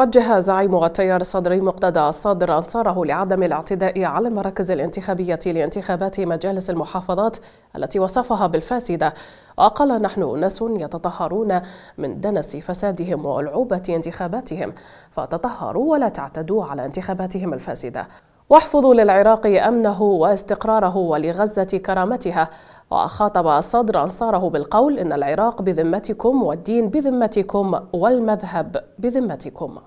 وجه زعيم التيار الصدري مقتدى الصدر أنصاره لعدم الاعتداء على المراكز الانتخابية لانتخابات مجالس المحافظات التي وصفها بالفاسدة وقال نحن أناس يتطهرون من دنس فسادهم وألعوبة انتخاباتهم فتطهروا ولا تعتدوا على انتخاباتهم الفاسدة واحفظوا للعراق أمنه واستقراره ولغزة كرامتها وخاطب الصدر أنصاره بالقول إن العراق بذمتكم والدين بذمتكم والمذهب بذمتكم